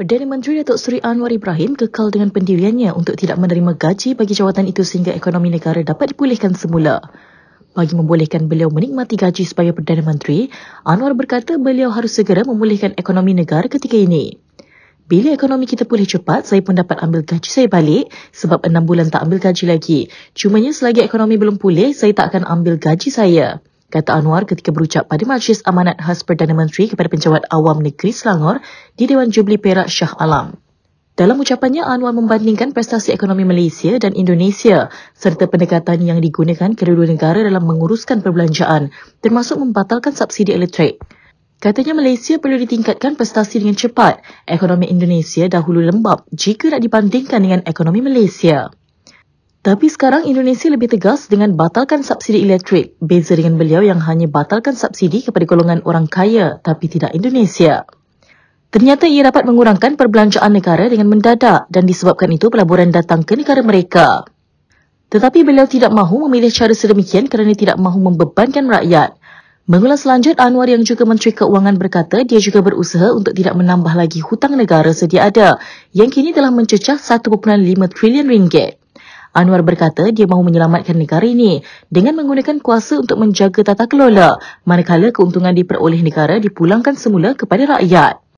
Perdana Menteri Datuk Seri Anwar Ibrahim kekal dengan pendiriannya untuk tidak menerima gaji bagi jawatan itu sehingga ekonomi negara dapat dipulihkan semula. Bagi membolehkan beliau menikmati gaji sebagai Perdana Menteri, Anwar berkata beliau harus segera memulihkan ekonomi negara ketika ini. Bila ekonomi kita pulih cepat, saya pun dapat ambil gaji saya balik sebab enam bulan tak ambil gaji lagi. Cumanya selagi ekonomi belum pulih, saya tak akan ambil gaji saya kata Anwar ketika berucap pada majlis amanat khas Perdana Menteri kepada penjawat awam negeri Selangor di Dewan Jubli Perak Shah Alam. Dalam ucapannya, Anwar membandingkan prestasi ekonomi Malaysia dan Indonesia serta pendekatan yang digunakan kedua-dua negara dalam menguruskan perbelanjaan termasuk membatalkan subsidi elektrik. Katanya Malaysia perlu ditingkatkan prestasi dengan cepat. Ekonomi Indonesia dahulu lembab jika nak dibandingkan dengan ekonomi Malaysia. Tapi sekarang Indonesia lebih tegas dengan batalkan subsidi elektrik. Beza dengan beliau yang hanya batalkan subsidi kepada golongan orang kaya tapi tidak Indonesia. Ternyata ia dapat mengurangkan perbelanjaan negara dengan mendadak dan disebabkan itu pelaburan datang ke negara mereka. Tetapi beliau tidak mahu memilih cara sedemikian kerana tidak mahu membebankan rakyat. Mengulas lanjut, Anwar yang juga Menteri Keuangan berkata dia juga berusaha untuk tidak menambah lagi hutang negara sedia ada yang kini telah mencecah 1.5 trilion ringgit. Anwar berkata dia mahu menyelamatkan negara ini dengan menggunakan kuasa untuk menjaga tata kelola manakala keuntungan diperoleh negara dipulangkan semula kepada rakyat.